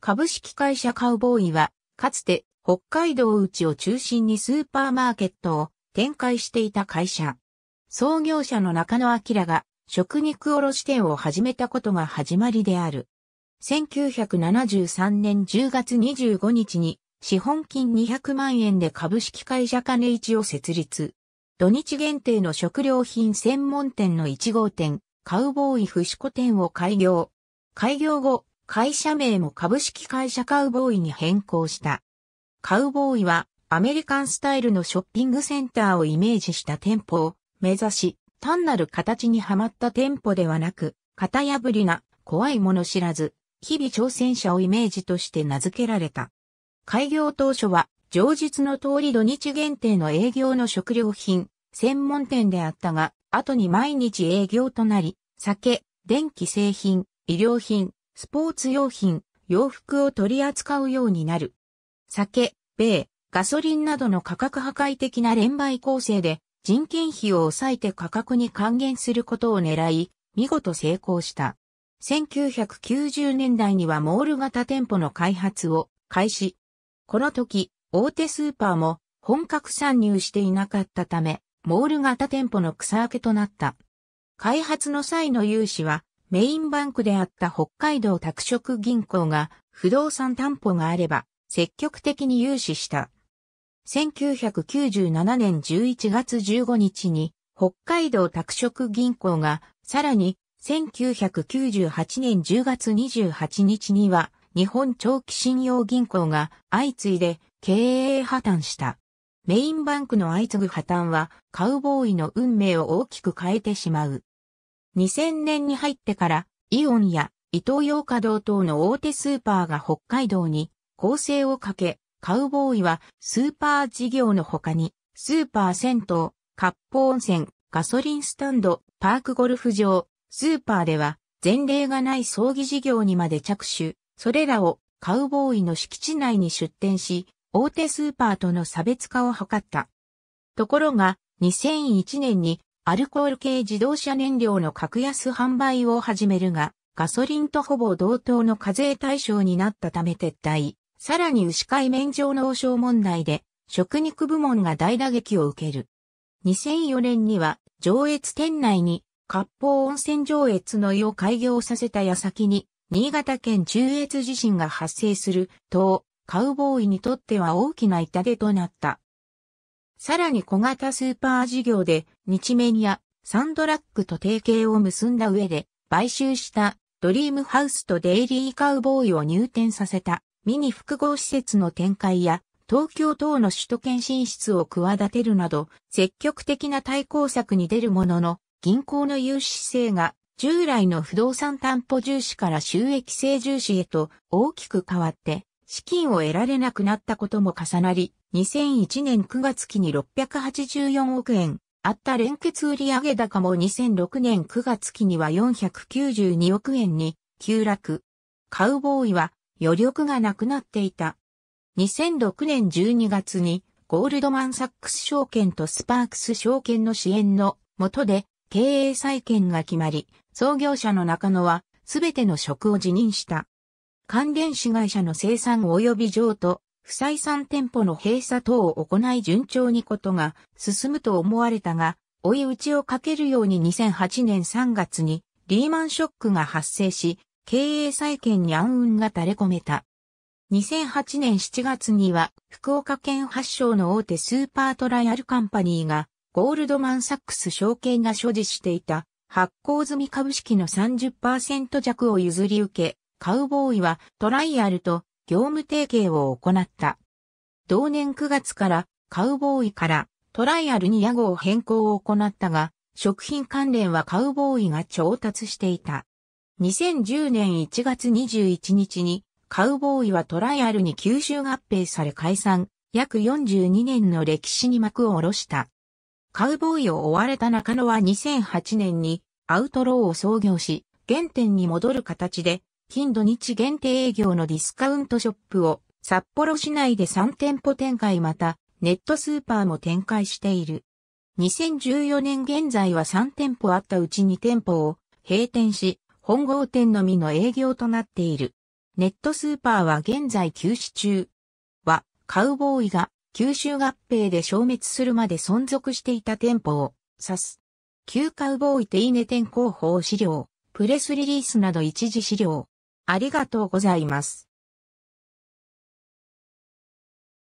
株式会社カウボーイは、かつて北海道内を中心にスーパーマーケットを展開していた会社。創業者の中野明が食肉卸店を始めたことが始まりである。1973年10月25日に資本金200万円で株式会社金一を設立。土日限定の食料品専門店の1号店、カウボーイシコ店を開業。開業後、会社名も株式会社カウボーイに変更した。カウボーイはアメリカンスタイルのショッピングセンターをイメージした店舗を目指し、単なる形にはまった店舗ではなく、型破りな怖いもの知らず、日々挑戦者をイメージとして名付けられた。開業当初は、常日の通り土日限定の営業の食料品、専門店であったが、後に毎日営業となり、酒、電気製品、医療品、スポーツ用品、洋服を取り扱うようになる。酒、米、ガソリンなどの価格破壊的な連売構成で人件費を抑えて価格に還元することを狙い、見事成功した。1990年代にはモール型店舗の開発を開始。この時、大手スーパーも本格参入していなかったため、モール型店舗の草分けとなった。開発の際の融資はメインバンクであった北海道拓殖銀行が不動産担保があれば積極的に融資した。1997年11月15日に北海道拓殖銀行がさらに1998年10月28日には日本長期信用銀行が相次いで経営破綻した。メインバンクの相次ぐ破綻はカウボーイの運命を大きく変えてしまう。2000年に入ってから、イオンやイトーヨーカドー等の大手スーパーが北海道に構成をかけ、カウボーイはスーパー事業の他に、スーパー銭湯、割烹温泉、ガソリンスタンド、パークゴルフ場、スーパーでは前例がない葬儀事業にまで着手、それらをカウボーイの敷地内に出店し、大手スーパーとの差別化を図った。ところが、2001年にアルコール系自動車燃料の格安販売を始めるが、ガソリンとほぼ同等の課税対象になったため撤退。さらに牛飼免状の王将問題で、食肉部門が大打撃を受ける。2004年には、上越店内に、割烹温泉上越の湯を開業させた矢先に、新潟県中越地震が発生する、と、カウボーイにとっては大きな痛手となった。さらに小型スーパー事業で日メニア、サンドラックと提携を結んだ上で買収したドリームハウスとデイリーカウボーイを入店させたミニ複合施設の展開や東京等の首都圏進出を企てるなど積極的な対抗策に出るものの銀行の融資性が従来の不動産担保重視から収益性重視へと大きく変わって資金を得られなくなったことも重なり、2001年9月期に684億円あった連結売上高も2006年9月期には492億円に急落。カウボーイは余力がなくなっていた。2006年12月にゴールドマンサックス証券とスパークス証券の支援の下で経営再建が決まり、創業者の中野はすべての職を辞任した。関連子会社の生産及び譲渡、不採算店舗の閉鎖等を行い順調にことが進むと思われたが、追い打ちをかけるように2008年3月にリーマンショックが発生し、経営再建に暗雲が垂れ込めた。2008年7月には福岡県発祥の大手スーパートライアルカンパニーがゴールドマンサックス証券が所持していた発行済み株式の30%弱を譲り受け、カウボーイはトライアルと業務提携を行った。同年9月からカウボーイからトライアルに屋号変更を行ったが、食品関連はカウボーイが調達していた。2010年1月21日にカウボーイはトライアルに吸収合併され解散、約42年の歴史に幕を下ろした。カウボーイを追われた中野は2008年にアウトローを創業し、原点に戻る形で金土日限定営業のディスカウントショップを札幌市内で3店舗展開またネットスーパーも展開している。2014年現在は3店舗あったうち2店舗を閉店し、本郷店のみの営業となっている。ネットスーパーは現在休止中。は、カウボーイが吸収合併で消滅するまで存続していた店舗を指す。旧カウボーイ手稲店広報資料、プレスリリースなど一時資料、ありがとうございます。